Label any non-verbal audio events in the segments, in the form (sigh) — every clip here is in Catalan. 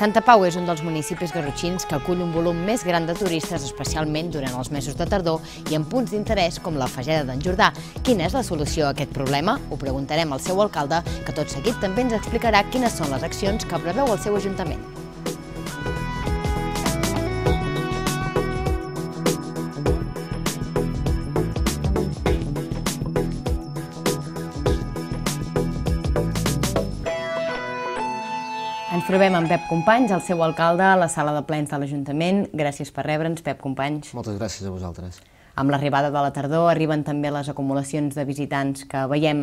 Santa Pau és un dels municipis garrotxins que acull un volum més gran de turistes, especialment durant els mesos de tardor i en punts d'interès com la Fageda d'en Jordà. Quina és la solució a aquest problema? Ho preguntarem al seu alcalde, que tot seguit també ens explicarà quines són les accions que preveu el seu ajuntament. rebem en Pep Companys, el seu alcalde, a la sala de plens de l'Ajuntament. Gràcies per rebre'ns, Pep Companys. Moltes gràcies a vosaltres. Amb l'arribada de la tardor arriben també les acumulacions de visitants que veiem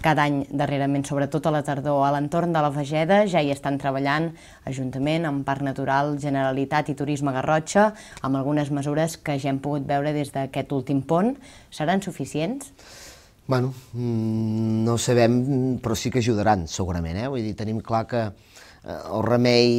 cada any darrerament, sobretot a la tardor. A l'entorn de la Vegeda ja hi estan treballant Ajuntament, en Parc Natural, Generalitat i Turisme Garrotxa, amb algunes mesures que ja hem pogut veure des d'aquest últim pont. Seran suficients? Bueno, mm, no ho sabem, però sí que ajudaran, segurament. Eh? Vull dir, tenim clar que Eh, el remei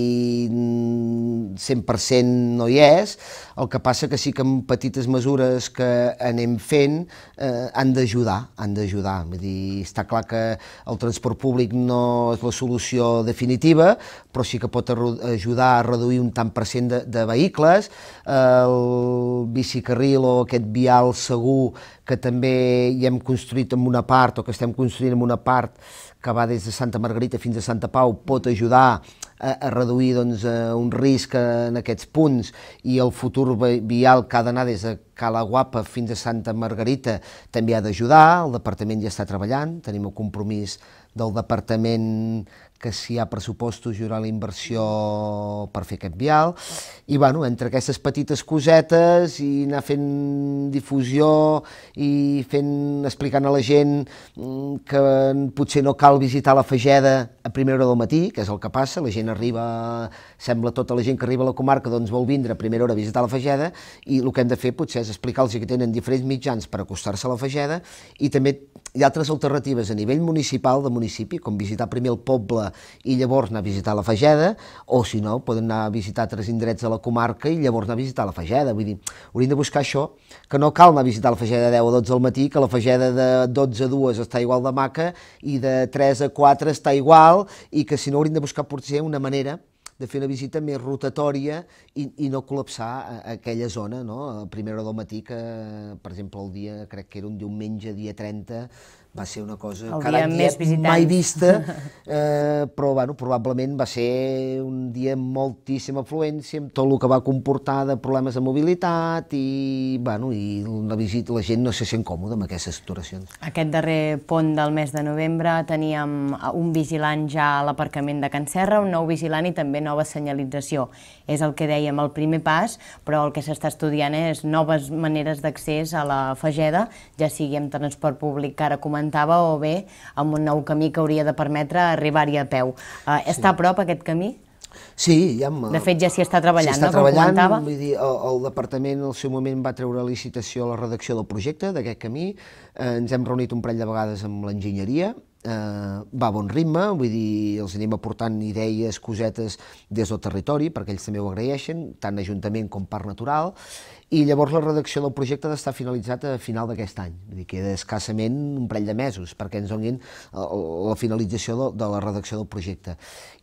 100% mm, no hi és, el que passa que sí que amb petites mesures que anem fent eh, han d'ajudar, han d'ajudar. Vull dir, està clar que el transport públic no és la solució definitiva, però sí que pot ajudar a reduir un tant per cent de, de vehicles, el bicicarril o aquest vial segur que també hi hem construït en una part o que estem construint en una part que va des de Santa Margarita fins a Santa Pau pot ajudar a, a reduir doncs, eh, un risc en aquests punts i el futur vial que ha d'anar des de Cala Guapa fins a Santa Margarita també ha d'ajudar, el departament ja està treballant, tenim el compromís del departament que si hi ha pressupostos hi haurà la inversió per fer aquest vial, i bueno, entre aquestes petites cosetes i anar fent difusió i fent, explicant a la gent mm, que potser no cal visitar la Fageda a primera hora del matí, que és el que passa, la gent arriba, sembla tota la gent que arriba a la comarca doncs vol vindre a primera hora a visitar la Fageda i el que hem de fer potser és explicar-los que tenen diferents mitjans per acostar-se a la Fageda i també hi ha altres alternatives a nivell municipal de municipi, com visitar primer el poble i llavors anar a visitar la Fageda, o si no, poden anar a visitar tres indrets de la comarca i llavors anar a visitar la Fageda. Vull dir, hauríem de buscar això, que no cal anar a visitar la Fageda de 10 a 12 del matí, que la Fageda de 12 a 2 està igual de maca i de 3 a 4 està igual, i que si no hauríem de buscar potser una manera de fer una visita més rotatòria i, i no col·lapsar aquella zona, no? a primera hora del matí, que per exemple el dia, crec que era un diumenge, dia 30, va ser una cosa el cada dia més mai vista, (laughs) eh, però bueno, probablement va ser un dia amb moltíssima afluència, amb tot el que va comportar de problemes de mobilitat i, bueno, i la, visita, la gent no se sent còmoda amb aquestes saturacions. Aquest darrer pont del mes de novembre teníem un vigilant ja a l'aparcament de Can Serra, un nou vigilant i també nova senyalització. És el que dèiem, el primer pas, però el que s'està estudiant és noves maneres d'accés a la Fageda, ja sigui amb transport públic que ara comentava, o bé amb un nou camí que hauria de permetre arribar-hi a peu. Uh, sí. Està a prop aquest camí? Sí, ja... Amb, de eh, fet, ja s'hi està treballant, està no? treballant, com vull dir, el, el departament en el seu moment va treure licitació a la redacció del projecte d'aquest camí, eh, ens hem reunit un parell de vegades amb l'enginyeria, eh, va a bon ritme, vull dir, els anem aportant idees, cosetes des del territori, perquè ells també ho agraeixen, tant Ajuntament com Parc Natural, i llavors la redacció del projecte ha d'estar finalitzat a final d'aquest any. Vull dir, queda escassament un parell de mesos perquè ens donin eh, la finalització de, de la redacció del projecte.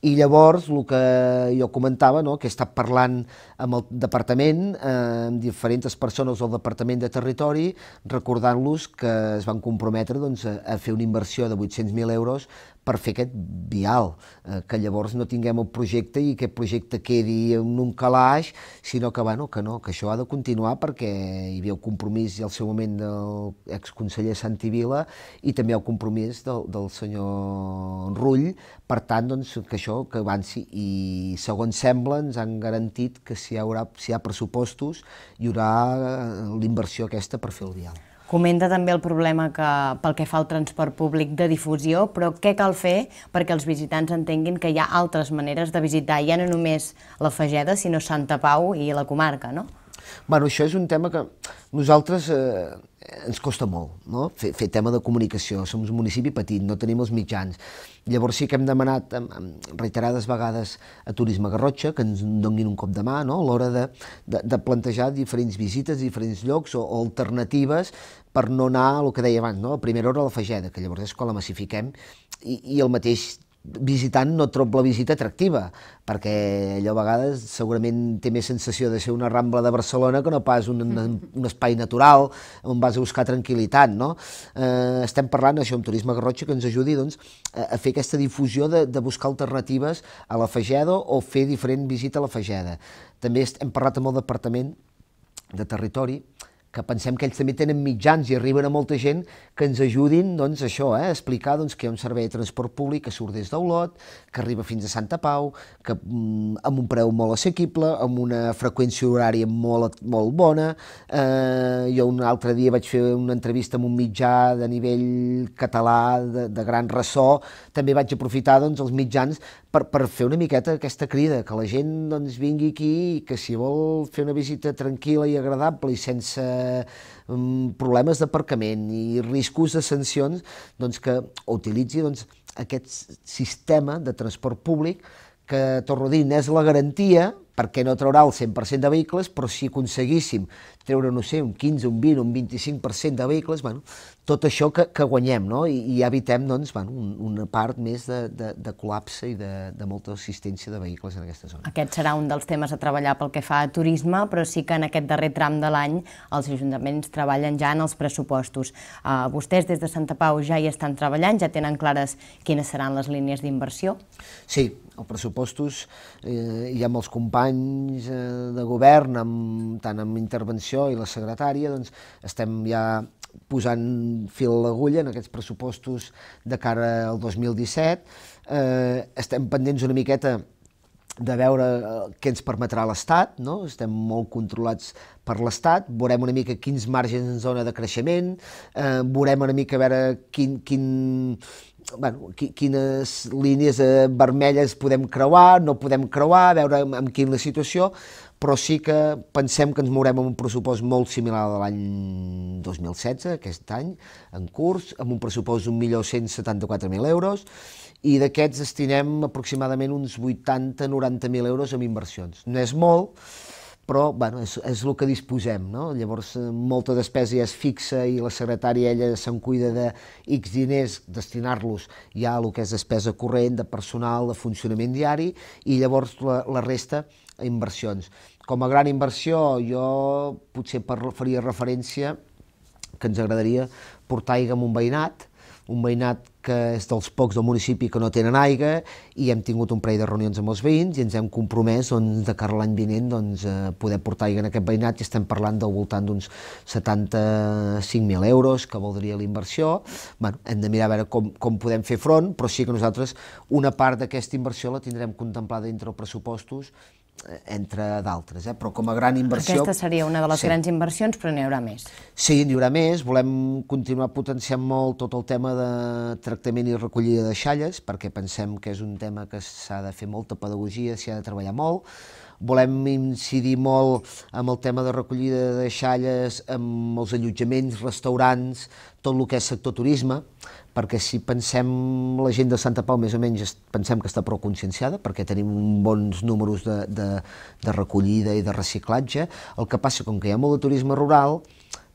I llavors, el que jo comentava, no, que he estat parlant amb el departament, eh, amb diferents persones del departament de territori, recordant-los que es van comprometre doncs, a, a fer una inversió de 800.000 euros per fer aquest vial, eh, que llavors no tinguem el projecte i aquest projecte quedi en un calaix, sinó que, bueno, que no, que això ha de continuar perquè hi havia el compromís i el seu moment del exconseller Santi Vila i també el compromís del, del senyor Rull, per tant, doncs, que això que avanci i segons sembla ens han garantit que si hi, haurà, si hi ha pressupostos hi haurà eh, l'inversió aquesta per fer el vial. Comenta també el problema que, pel que fa al transport públic de difusió, però què cal fer perquè els visitants entenguin que hi ha altres maneres de visitar, ja no només la Fageda, sinó Santa Pau i la comarca, no? Bueno, això és un tema que nosaltres eh, ens costa molt, no? Fer, fer tema de comunicació. Som un municipi petit, no tenim els mitjans. Llavors sí que hem demanat reiterades vegades a Turisme Garrotxa que ens donguin un cop de mà no? a l'hora de, de, de plantejar diferents visites, diferents llocs o, o alternatives per no anar, el que deia abans, no? a primera hora a la fageda, que llavors és quan la massifiquem i, i el mateix visitant no trob la visita atractiva, perquè allò a vegades segurament té més sensació de ser una rambla de Barcelona que no pas un, un, espai natural on vas a buscar tranquil·litat, no? Eh, estem parlant això amb Turisme Garrotxa que ens ajudi doncs, a, a fer aquesta difusió de, de buscar alternatives a la Fageda o fer diferent visita a la Fageda. També hem parlat amb el Departament de Territori, que pensem que ells també tenen mitjans i arriben a molta gent que ens ajudin doncs, això, eh, a explicar doncs, que hi ha un servei de transport públic que surt des d'Olot, que arriba fins a Santa Pau, que mm, amb un preu molt assequible, amb una freqüència horària molt, molt bona. Eh, jo un altre dia vaig fer una entrevista amb un mitjà de nivell català de, de gran ressò. També vaig aprofitar doncs, els mitjans per, per fer una miqueta aquesta crida, que la gent doncs, vingui aquí i que si vol fer una visita tranquil·la i agradable i sense um, problemes d'aparcament i riscos de sancions, doncs que utilitzi doncs, aquest sistema de transport públic que, torno a dir, n'és la garantia, perquè no traurà el 100% de vehicles, però si aconseguíssim treure, no sé, un 15, un 20, un 25% de vehicles, bueno, tot això que, que guanyem, no? I, i evitem, doncs, bueno, un, una part més de, de, de col·lapse i de, de molta assistència de vehicles en aquesta zona. Aquest serà un dels temes a treballar pel que fa a turisme, però sí que en aquest darrer tram de l'any els ajuntaments treballen ja en els pressupostos. Uh, vostès des de Santa Pau ja hi estan treballant, ja tenen clares quines seran les línies d'inversió? Sí, els pressupostos eh, i amb els companys eh, de govern, amb, tant amb intervenció i la secretària, doncs estem ja posant fil a l'agulla en aquests pressupostos de cara al 2017. Eh, estem pendents una miqueta de veure eh, què ens permetrà l'Estat, no? estem molt controlats per l'Estat, veurem una mica quins marges en zona de creixement, eh, veurem una mica a veure quin, quin, bueno, quines línies eh, vermelles podem creuar, no podem creuar, veure amb quina situació, però sí que pensem que ens mourem amb un pressupost molt similar a l'any 2016, aquest any, en curs, amb un pressupost d'1.174.000 euros, i d'aquests destinem aproximadament uns 80-90.000 euros en inversions. No és molt, però bueno, és, és el que disposem. No? Llavors, eh, molta despesa ja és fixa i la secretària ella se'n cuida de X diners, destinar-los ja a el que és despesa corrent, de personal, de funcionament diari, i llavors la, la resta a inversions. Com a gran inversió, jo potser per, faria referència que ens agradaria portar aigua amb un veïnat, un veïnat que és dels pocs del municipi que no tenen aigua i hem tingut un parell de reunions amb els veïns i ens hem compromès doncs, de cara a l'any vinent doncs, eh, poder portar aigua en aquest veïnat i estem parlant del voltant d'uns 75.000 euros que voldria la inversió. Bueno, hem de mirar a veure com, com podem fer front, però sí que nosaltres una part d'aquesta inversió la tindrem contemplada entre els pressupostos entre d'altres, eh? però com a gran inversió... Aquesta seria una de les sí. grans inversions, però n'hi haurà més. Sí, n'hi haurà més. Volem continuar potenciant molt tot el tema de tractament i recollida de xalles, perquè pensem que és un tema que s'ha de fer molta pedagogia, s'hi ha de treballar molt. Volem incidir molt amb el tema de recollida de xalles, amb els allotjaments, restaurants, tot el que és sector turisme, perquè si pensem la gent de Santa Pau més o menys pensem que està prou conscienciada perquè tenim bons números de, de, de recollida i de reciclatge, el que passa com que hi ha molt de turisme rural,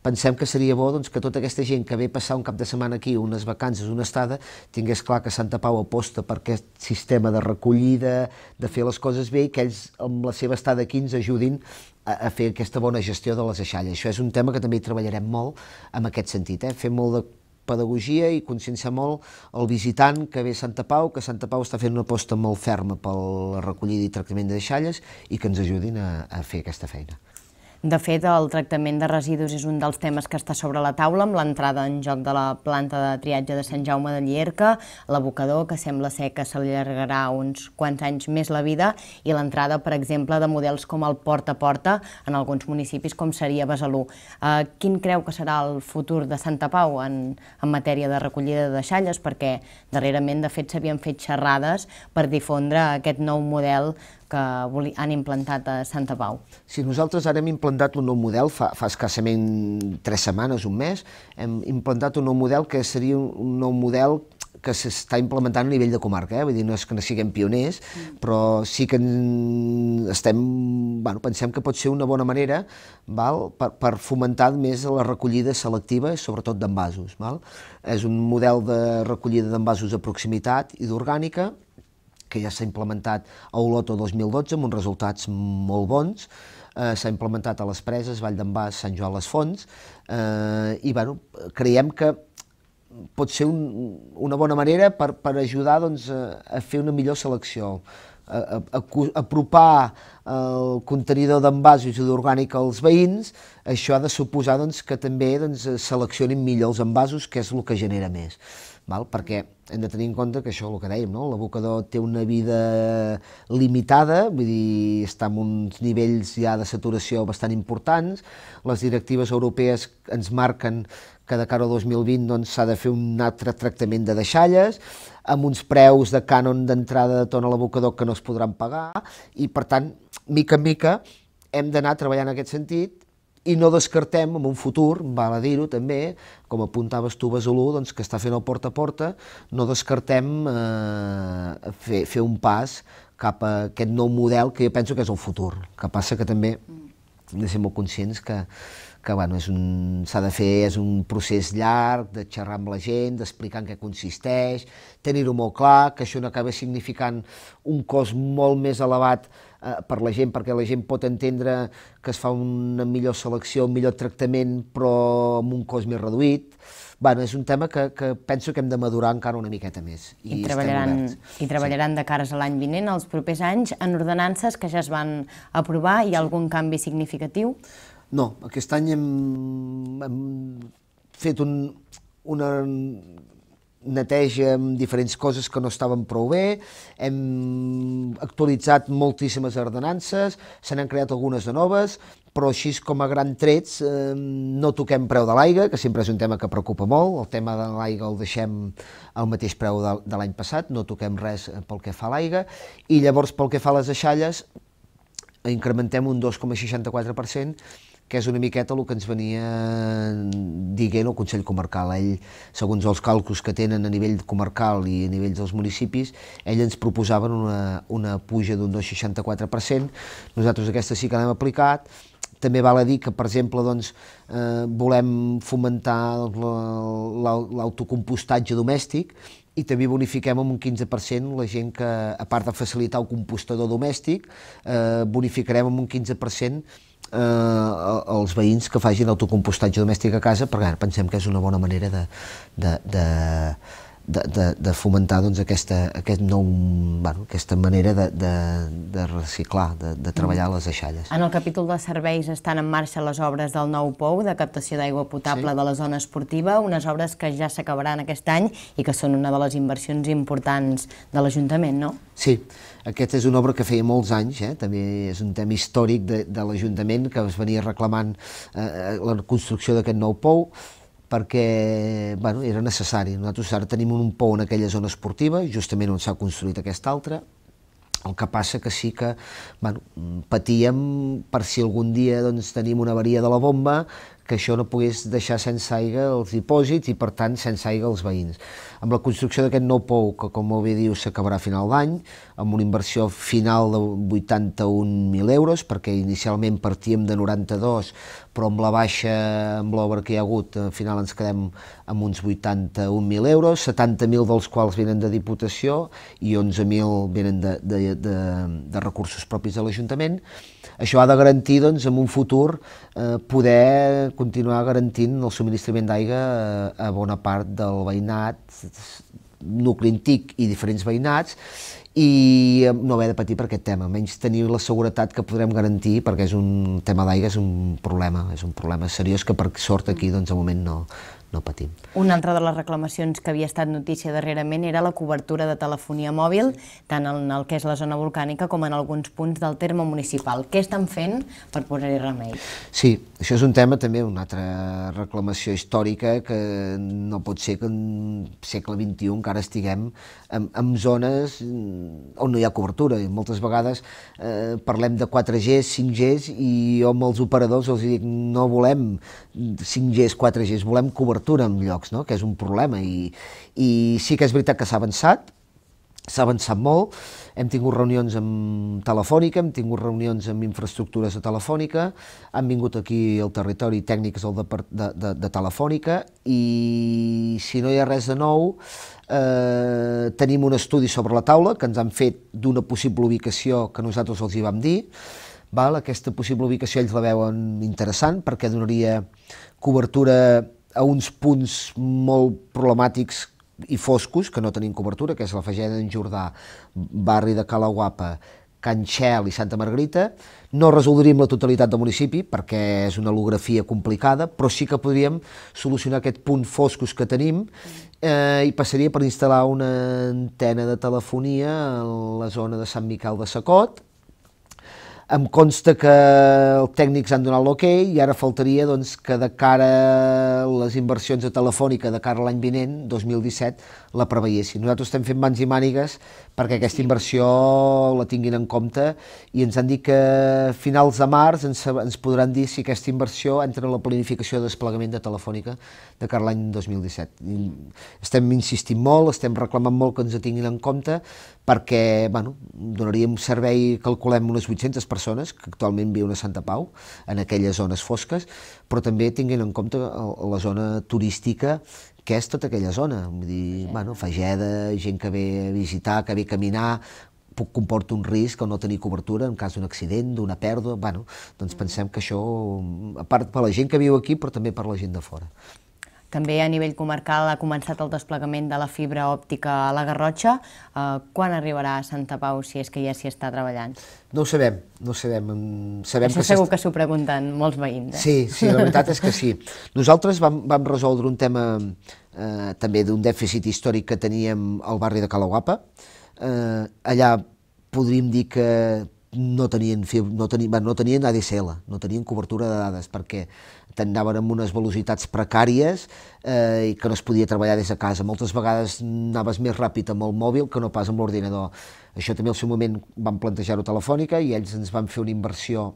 pensem que seria bo doncs, que tota aquesta gent que ve passar un cap de setmana aquí, unes vacances, una estada, tingués clar que Santa Pau aposta per aquest sistema de recollida, de fer les coses bé, i que ells amb la seva estada aquí ens ajudin a, a fer aquesta bona gestió de les aixalles. Això és un tema que també treballarem molt en aquest sentit, eh? fer molt de pedagogia i conscienciar molt el visitant que ve a Santa Pau, que Santa Pau està fent una aposta molt ferma pel recollida i tractament de deixalles i que ens ajudin a, a fer aquesta feina. De fet, el tractament de residus és un dels temes que està sobre la taula amb l'entrada en joc de la planta de triatge de Sant Jaume de Llierca, l'abocador, que sembla ser que s'allargarà uns quants anys més la vida, i l'entrada, per exemple, de models com el porta a porta en alguns municipis com seria Besalú. Eh, quin creu que serà el futur de Santa Pau en, en matèria de recollida de deixalles? Perquè darrerament, de fet, s'havien fet xerrades per difondre aquest nou model que han implantat a Santa Pau? Sí, nosaltres ara hem implantat un nou model, fa, fa escassament tres setmanes, un mes, hem implantat un nou model que seria un nou model que s'està implementant a nivell de comarca, eh? vull dir, no és que no siguem pioners, mm. però sí que estem, bueno, pensem que pot ser una bona manera val? Per, per fomentar més la recollida selectiva, sobretot d'envasos. És un model de recollida d'envasos de proximitat i d'orgànica, que ja s'ha implementat a Olot 2012 amb uns resultats molt bons, eh, s'ha implementat a les preses, Vall d'en Bas, Sant Joan les Fonts, eh, i bueno, creiem que pot ser un, una bona manera per, per ajudar doncs, a, a fer una millor selecció, a, a, a apropar el contenidor d'envasos i d'orgànic als veïns, això ha de suposar doncs, que també doncs, seleccionin millor els envasos, que és el que genera més val? perquè hem de tenir en compte que això és el que dèiem, no? l'abocador té una vida limitada, vull dir, està en uns nivells ja de saturació bastant importants, les directives europees ens marquen que de cara al 2020 doncs, s'ha doncs, de fer un altre tractament de deixalles, amb uns preus de cànon d'entrada de tona a l'abocador que no es podran pagar, i per tant, mica en mica, hem d'anar treballant en aquest sentit i no descartem en un futur, val a dir-ho també, com apuntaves tu, Besolú, doncs, que està fent el porta a porta, no descartem eh, fer, fer un pas cap a aquest nou model que jo penso que és el futur. que passa que també hem de ser molt conscients que que bueno, s'ha de fer, és un procés llarg de xerrar amb la gent, d'explicar en què consisteix, tenir-ho molt clar, que això no acaba significant un cost molt més elevat eh, per la gent, perquè la gent pot entendre que es fa una millor selecció, un millor tractament, però amb un cost més reduït. Bueno, és un tema que, que penso que hem de madurar encara una miqueta més. I, I treballaran, i treballaran sí. de cares a l'any vinent, els propers anys, en ordenances que ja es van aprovar. i sí. algun canvi significatiu? No, aquest any hem, hem fet un, una neteja amb diferents coses que no estaven prou bé, hem actualitzat moltíssimes ordenances, se n'han creat algunes de noves, però així com a gran trets eh, no toquem preu de l'aigua, que sempre és un tema que preocupa molt, el tema de l'aigua el deixem al mateix preu de, de l'any passat, no toquem res pel que fa a l'aigua, i llavors pel que fa a les deixalles, incrementem un 2,64%, que és una miqueta el que ens venia dient el Consell Comarcal. Ell, segons els càlculs que tenen a nivell comarcal i a nivell dels municipis, ell ens proposaven una, una puja d'un 2,64%, nosaltres aquesta sí que l'hem aplicat, també val a dir que, per exemple, doncs, eh, volem fomentar l'autocompostatge domèstic, i també bonifiquem amb un 15% la gent que, a part de facilitar el compostador domèstic, eh, bonificarem amb un 15% eh, els veïns que facin autocompostatge domèstic a casa, perquè pensem que és una bona manera de, de, de, de, de, de fomentar doncs, aquesta, aquest nou, bueno, aquesta manera de, de, de reciclar, de, de treballar mm. les deixalles. En el capítol de serveis estan en marxa les obres del nou POU de captació d'aigua potable sí. de la zona esportiva, unes obres que ja s'acabaran aquest any i que són una de les inversions importants de l'Ajuntament, no? Sí, aquesta és una obra que feia molts anys, eh? també és un tema històric de, de l'Ajuntament que es venia reclamant eh, eh la construcció d'aquest nou POU, perquè bueno, era necessari. Nosaltres ara tenim un pou en aquella zona esportiva, justament on s'ha construït aquesta altra, el que passa que sí que bueno, patíem per si algun dia doncs, tenim una avaria de la bomba, que això no pogués deixar sense aigua els dipòsits i, per tant, sense aigua els veïns. Amb la construcció d'aquest nou pou, que com molt bé diu s'acabarà a final d'any, amb una inversió final de 81.000 euros, perquè inicialment partíem de 92, però amb la baixa, amb l'obra que hi ha hagut, al final ens quedem amb uns 81.000 euros, 70.000 dels quals venen de Diputació i 11.000 venen de, de, de, de recursos propis de l'Ajuntament. Això ha de garantir, doncs, en un futur, eh, poder continuar garantint el subministrament d'aigua eh, a bona part del veïnat, nucli antic i diferents veïnats, i no haver de patir per aquest tema, menys tenir la seguretat que podrem garantir, perquè és un tema d'aigua, és un problema, és un problema seriós que per sort aquí mm. doncs, de moment no, no patim. Una altra de les reclamacions que havia estat notícia darrerament era la cobertura de telefonia mòbil, tant en el que és la zona volcànica com en alguns punts del terme municipal. Què estan fent per posar-hi remei? Sí, això és un tema també, una altra reclamació històrica que no pot ser que en segle XXI encara estiguem en, en zones on no hi ha cobertura. I moltes vegades eh, parlem de 4G, 5G i jo amb els operadors els dic no volem 5G, 4G, volem cobertura cobertura en llocs, no? que és un problema. I, I sí que és veritat que s'ha avançat, s'ha avançat molt, hem tingut reunions amb Telefònica, hem tingut reunions amb infraestructures de Telefònica, han vingut aquí al territori tècnics del de, de, de, de Telefònica i si no hi ha res de nou, eh, tenim un estudi sobre la taula que ens han fet d'una possible ubicació que nosaltres els hi vam dir, Val? Aquesta possible ubicació ells la veuen interessant perquè donaria cobertura a uns punts molt problemàtics i foscos, que no tenim cobertura, que és la Fageda en Jordà, barri de Calaguapa, Canxel i Santa Margarita. No resoldríem la totalitat del municipi perquè és una holografia complicada, però sí que podríem solucionar aquest punt foscos que tenim eh, i passaria per instal·lar una antena de telefonia a la zona de Sant Miquel de Sacot, em consta que els tècnics han donat l'ok okay i ara faltaria doncs, que de cara a les inversions de Telefònica de cara a l'any vinent, 2017, la preveiessin. Nosaltres estem fent mans i mànigues perquè aquesta inversió la tinguin en compte i ens han dit que a finals de març ens, ens podran dir si aquesta inversió entra en la planificació de desplegament de Telefònica de cara a l'any 2017. I mm. estem insistint molt, estem reclamant molt que ens tinguin en compte perquè bueno, donaríem servei, calculem unes 800 persones persones que actualment viuen a Santa Pau, en aquelles zones fosques, però també tinguin en compte la zona turística que és tota aquella zona, vull dir, bueno, Fageda, gent que ve a visitar, que ve a caminar, comporta un risc o no tenir cobertura en cas d'un accident, d'una pèrdua, bueno, doncs mm. pensem que això, a part per la gent que viu aquí, però també per la gent de fora. També a nivell comarcal ha començat el desplegament de la fibra òptica a la Garrotxa. Eh, quan arribarà a Santa Pau, si és que ja s'hi està treballant? No ho sabem, no ho sabem. Mm, sabem Això que segur que s'ho pregunten molts veïns. Eh? Sí, sí, la veritat és que sí. Nosaltres vam, vam resoldre un tema eh, també d'un dèficit històric que teníem al barri de Calauapa. Eh, allà podríem dir que no tenien, no tenien, no tenien ADSL, no tenien cobertura de dades, perquè anaven amb unes velocitats precàries eh, i que no es podia treballar des de casa. Moltes vegades anaves més ràpid amb el mòbil que no pas amb l'ordinador. Això també al seu moment vam plantejar-ho telefònica i ells ens van fer una inversió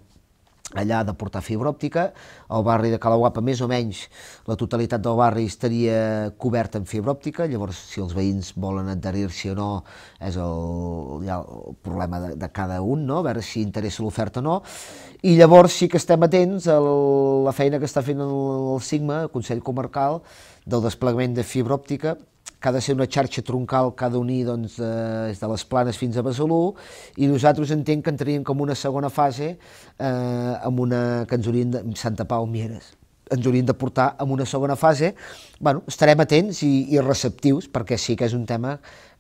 allà de portar fibra òptica. El barri de Calauapa, més o menys, la totalitat del barri estaria coberta amb fibra òptica, llavors si els veïns volen adherir-s'hi o no és el, ja el problema de, de cada un, no? a veure si interessa l'oferta o no. I llavors sí que estem atents a la feina que està fent el, el SIGMA, el Consell Comarcal, del desplegament de fibra òptica, que ha de ser una xarxa troncal que ha d'unir doncs, de, eh, des de les planes fins a Besalú, i nosaltres entenc que entraríem com una segona fase eh, amb una, que ens haurien de, Santa Pau Mieres ens haurien de portar en una segona fase, bueno, estarem atents i, i receptius, perquè sí que és un tema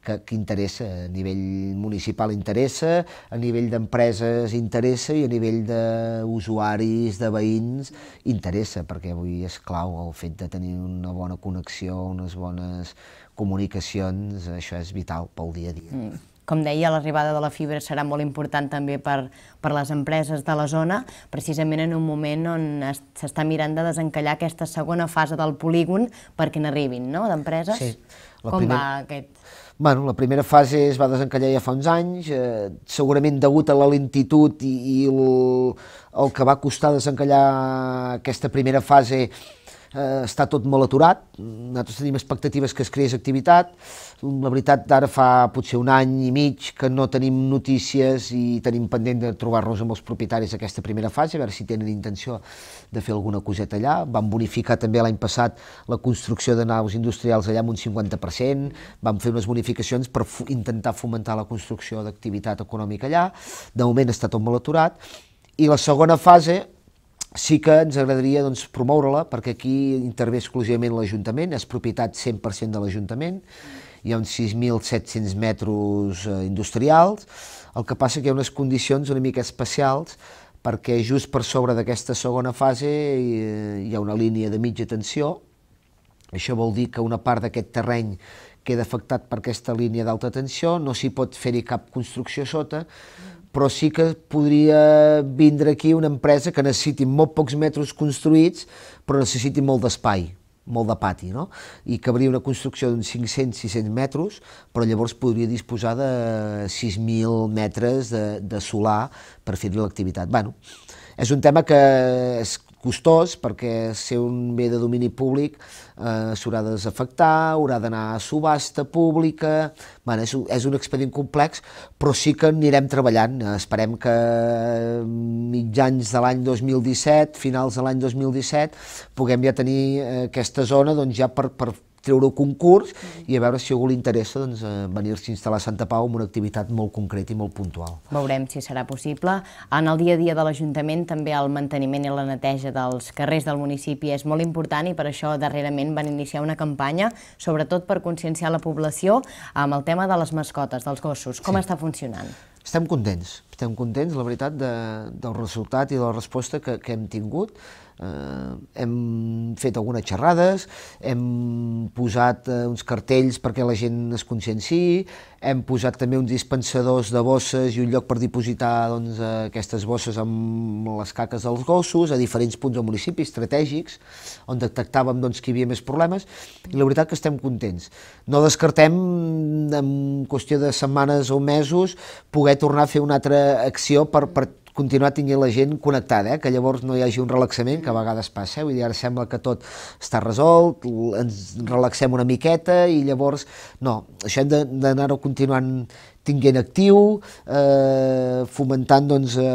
que, que interessa, a nivell municipal interessa, a nivell d'empreses interessa i a nivell d'usuaris, de veïns, interessa, perquè avui és clau el fet de tenir una bona connexió, unes bones, comunicacions, això és vital pel dia a dia. Mm. Com deia, l'arribada de la fibra serà molt important també per, per les empreses de la zona, precisament en un moment on s'està mirant de desencallar aquesta segona fase del polígon perquè n'arribin, no?, d'empreses. Sí. La Com primer... va aquest...? Bueno, la primera fase es va desencallar ja fa uns anys, eh, segurament degut a la lentitud i, i el, el que va costar desencallar aquesta primera fase eh, està tot molt aturat, nosaltres tenim expectatives que es creés activitat, la veritat d'ara fa potser un any i mig que no tenim notícies i tenim pendent de trobar-nos amb els propietaris aquesta primera fase, a veure si tenen intenció de fer alguna coseta allà. Vam bonificar també l'any passat la construcció de naus industrials allà amb un 50%, vam fer unes bonificacions per intentar fomentar la construcció d'activitat econòmica allà, de moment està tot molt aturat, i la segona fase sí que ens agradaria doncs, promoure-la perquè aquí intervé exclusivament l'Ajuntament, és propietat 100% de l'Ajuntament, hi ha uns 6.700 metres eh, industrials, el que passa que hi ha unes condicions una mica especials perquè just per sobre d'aquesta segona fase eh, hi ha una línia de mitja tensió, això vol dir que una part d'aquest terreny queda afectat per aquesta línia d'alta tensió, no s'hi pot fer-hi cap construcció sota, però sí que podria vindre aquí una empresa que necessiti molt pocs metres construïts, però necessiti molt d'espai, molt de pati, no? I cabria una construcció d'uns 500-600 metres, però llavors podria disposar de 6.000 metres de, de solar per fer-li l'activitat. Bueno, és un tema que es, costós perquè ser un bé de domini públic eh, s'haurà de desafectar, haurà d'anar a subhasta pública... Bueno, és, és un expedient complex, però sí que anirem treballant. Esperem que eh, mitjans de l'any 2017, finals de l'any 2017, puguem ja tenir eh, aquesta zona doncs, ja per, per, treure ho concurs i a veure si a algú li interessa doncs, eh, venir se a instal·lar a Santa Pau amb una activitat molt concreta i molt puntual. Veurem si serà possible. En el dia a dia de l'Ajuntament també el manteniment i la neteja dels carrers del municipi és molt important i per això darrerament van iniciar una campanya, sobretot per conscienciar la població amb el tema de les mascotes, dels gossos. Com sí. està funcionant? Estem contents, estem contents, la veritat, de, del resultat i de la resposta que, que hem tingut. Eh, hem fet algunes xerrades, hem posat eh, uns cartells perquè la gent es conscienciï, hem posat també uns dispensadors de bosses i un lloc per dipositar doncs, eh, aquestes bosses amb les caques dels gossos a diferents punts del municipi estratègics on detectàvem doncs, que hi havia més problemes i la veritat que estem contents. No descartem en qüestió de setmanes o mesos poder tornar a fer una altra acció per, per continuar tinguent la gent connectada, eh? que llavors no hi hagi un relaxament, que a vegades passa, eh? vull dir, ara sembla que tot està resolt, ens relaxem una miqueta i llavors, no, això hem d'anar-ho continuant tinguent actiu, eh, fomentant doncs, eh,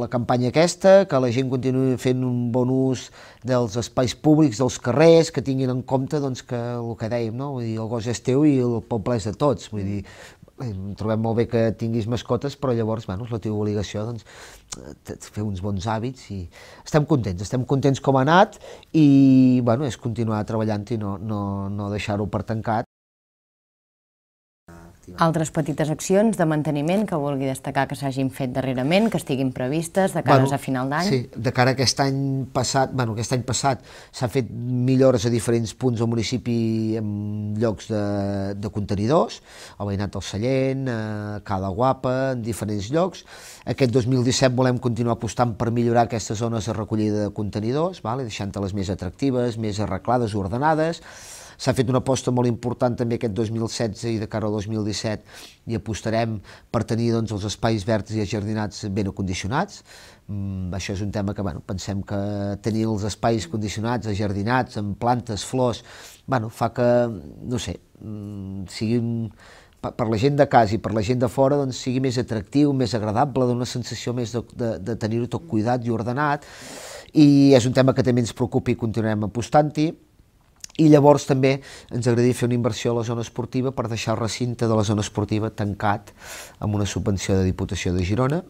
la campanya aquesta, que la gent continuï fent un bon ús dels espais públics, dels carrers, que tinguin en compte doncs, que el que dèiem, no? vull dir, el gos és teu i el poble és de tots, vull dir, em trobem molt bé que tinguis mascotes, però llavors bueno, és la teva obligació doncs, eh, fer uns bons hàbits i estem contents, estem contents com ha anat i bueno, és continuar treballant i no, no, no deixar-ho per tancat altres petites accions de manteniment que vulgui destacar que s'hagin fet darrerament, que estiguin previstes de cara bueno, a final d'any? Sí, de cara a aquest any passat, bueno, aquest any passat s'ha fet millores a diferents punts del municipi en llocs de, de contenidors, al veïnat del Sallent, a Cala Guapa, en diferents llocs. Aquest 2017 volem continuar apostant per millorar aquestes zones de recollida de contenidors, vale? deixant les més atractives, més arreglades, ordenades, S'ha fet una aposta molt important també aquest 2016 i de cara al 2017 i apostarem per tenir doncs, els espais verds i ajardinats ben acondicionats. Mm, això és un tema que bueno, pensem que tenir els espais condicionats, ajardinats, amb plantes, flors, bueno, fa que, no sé, mm, sigui un, per la gent de casa i per la gent de fora doncs, sigui més atractiu, més agradable, dona una sensació més de, de, de tenir-ho tot cuidat i ordenat i és un tema que també ens preocupa i continuarem apostant-hi. I llavors també ens agradaria fer una inversió a la zona esportiva per deixar el recinte de la zona esportiva tancat amb una subvenció de Diputació de Girona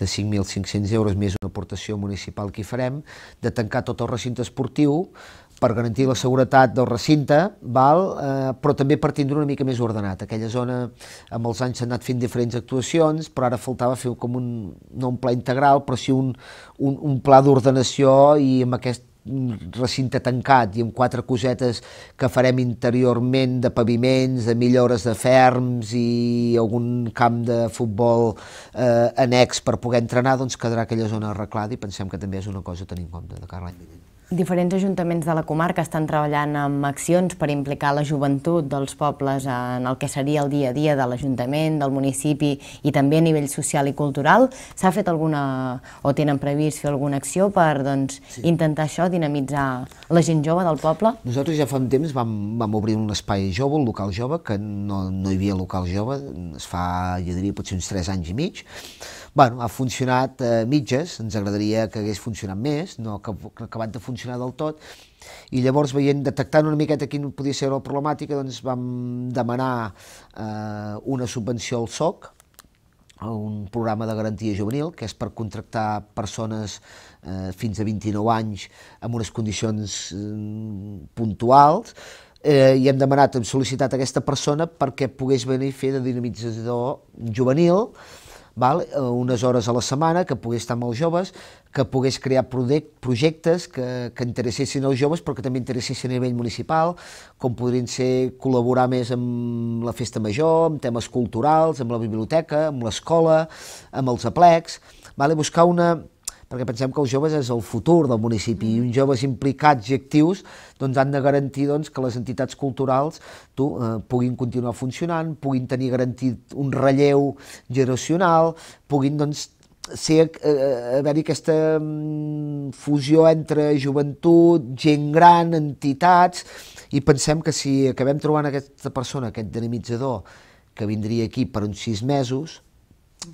de 5.500 euros més una aportació municipal que hi farem, de tancar tot el recinte esportiu per garantir la seguretat del recinte, val? Eh, però també per tindre una mica més ordenat. Aquella zona amb els anys s'ha anat fent diferents actuacions, però ara faltava fer com un, no un pla integral, però sí un, un, un pla d'ordenació i amb aquest recinte tancat i amb quatre cosetes que farem interiorment de paviments, de millores de ferms i algun camp de futbol eh, annex per poder entrenar, doncs quedarà aquella zona arreglada i pensem que també és una cosa a tenir en compte de cara l'any vinent. Diferents ajuntaments de la comarca estan treballant amb accions per implicar la joventut dels pobles en el que seria el dia a dia de l'Ajuntament, del municipi i també a nivell social i cultural. S'ha fet alguna, o tenen previst fer alguna acció per doncs, sí. intentar això, dinamitzar la gent jove del poble? Nosaltres ja fa un temps vam, vam obrir un espai jove, un local jove, que no, no hi havia local jove, es fa, jo diria, potser uns 3 anys i mig, bueno, ha funcionat eh, mitges, ens agradaria que hagués funcionat més, no que, acabat de funcionar del tot, i llavors veient, detectant una miqueta quina podia ser la problemàtica, doncs vam demanar eh, una subvenció al SOC, a un programa de garantia juvenil, que és per contractar persones eh, fins a 29 anys amb unes condicions eh, puntuals, eh, i hem demanat, hem sol·licitat aquesta persona perquè pogués venir a fer de dinamitzador juvenil, val? Eh, unes hores a la setmana, que pogués estar amb els joves, que pogués crear projectes que, que interessessin els joves però que també interessessin a nivell municipal, com podrien ser col·laborar més amb la festa major, amb temes culturals, amb la biblioteca, amb l'escola, amb els aplecs, vale? buscar una, perquè pensem que els joves és el futur del municipi i uns joves implicats i actius doncs, han de garantir doncs, que les entitats culturals tu, eh, puguin continuar funcionant, puguin tenir garantit un relleu generacional, puguin doncs, ser, eh, eh haver aquesta mm, fusió entre joventut, gent gran, entitats, i pensem que si acabem trobant aquesta persona, aquest dinamitzador, que vindria aquí per uns sis mesos,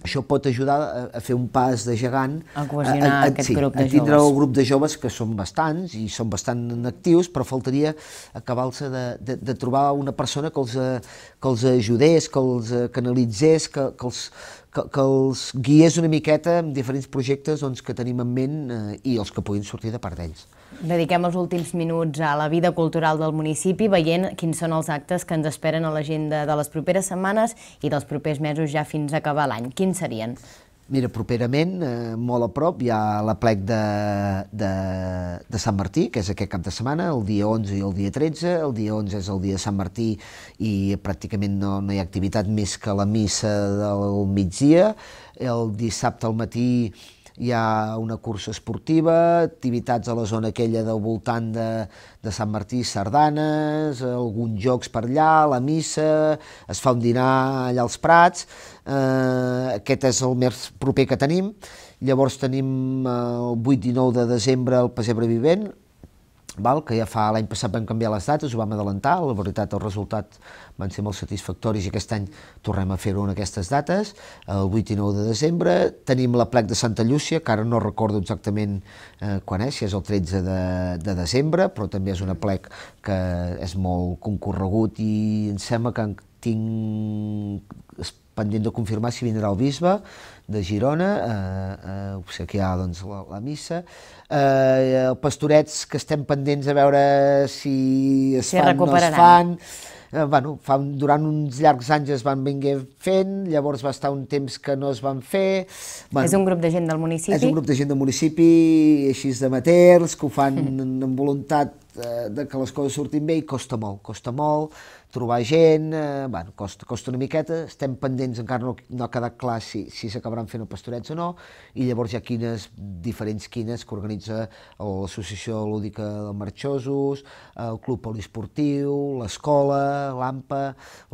això pot ajudar a, a fer un pas de gegant, a, cohesionar a, a, aquest sí, grup de a tindre joves. el grup de joves que són bastants i són bastant actius, però faltaria acabar-se de, de, de trobar una persona que els, eh, que els ajudés, que els eh, canalitzés, que, que els, que, que els guies una miqueta amb diferents projectes doncs, que tenim en ment eh, i els que puguin sortir de part d'ells. Dediquem els últims minuts a la vida cultural del municipi, veient quins són els actes que ens esperen a l'agenda de les properes setmanes i dels propers mesos ja fins a acabar l'any. Quins serien? Mira, properament, eh, molt a prop, hi ha la plec de, de, de Sant Martí, que és aquest cap de setmana, el dia 11 i el dia 13. El dia 11 és el dia de Sant Martí i pràcticament no, no hi ha activitat més que la missa del migdia. El dissabte al matí hi ha una cursa esportiva, activitats a la zona aquella del voltant de, de Sant Martí, sardanes, alguns jocs per allà, la missa, es fa un dinar allà als Prats, eh, aquest és el més proper que tenim. Llavors tenim eh, el 8 i 9 de desembre el Pesebre Vivent, val? que ja fa l'any passat vam canviar les dates, ho vam adelantar, la veritat els resultats van ser molt satisfactoris i aquest any tornem a fer-ho en aquestes dates, el 8 i 9 de desembre. Tenim la plec de Santa Llúcia, que ara no recordo exactament eh, quan és, si és el 13 de, de desembre, però també és una plec que és molt concorregut i em sembla que tinc pendent de confirmar si vindrà el bisbe de Girona eh, a eh, ha doncs, la, la missa. Eh, els pastorets que estem pendents a veure si es si fan o no es fan. Eh, bueno, fa, durant uns llargs anys es van venir fent, llavors va estar un temps que no es van fer. Bueno, és un grup de gent del municipi? És un grup de gent del municipi, així de maters, que ho fan mm. amb voluntat eh, de que les coses surtin bé i costa molt, costa molt trobar gent, eh, bueno, costa, costa una miqueta, estem pendents, encara no, no ha quedat clar si si s'acabaran fent el pastorets o no, i llavors hi ha quines, diferents quines que organitza l'Associació Lúdica de Marxosos, eh, el Club Poliesportiu, l'escola, l'AMPA,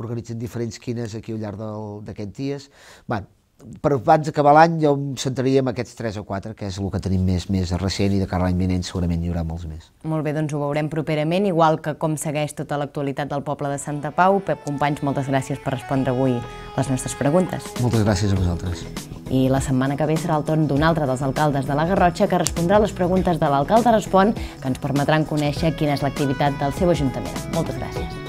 organitzen diferents quines aquí al llarg d'aquests dies. Bueno, per abans d'acabar l'any jo em centraria en aquests 3 o 4, que és el que tenim més més recent i de cara a l'any vinent segurament hi haurà molts més. Molt bé, doncs ho veurem properament, igual que com segueix tota l'actualitat del poble de Santa Pau. Pep Companys, moltes gràcies per respondre avui les nostres preguntes. Moltes gràcies a vosaltres. I la setmana que ve serà el torn d'un altre dels alcaldes de la Garrotxa que respondrà les preguntes de l'alcalde Respon, que ens permetran conèixer quina és l'activitat del seu ajuntament. Moltes gràcies.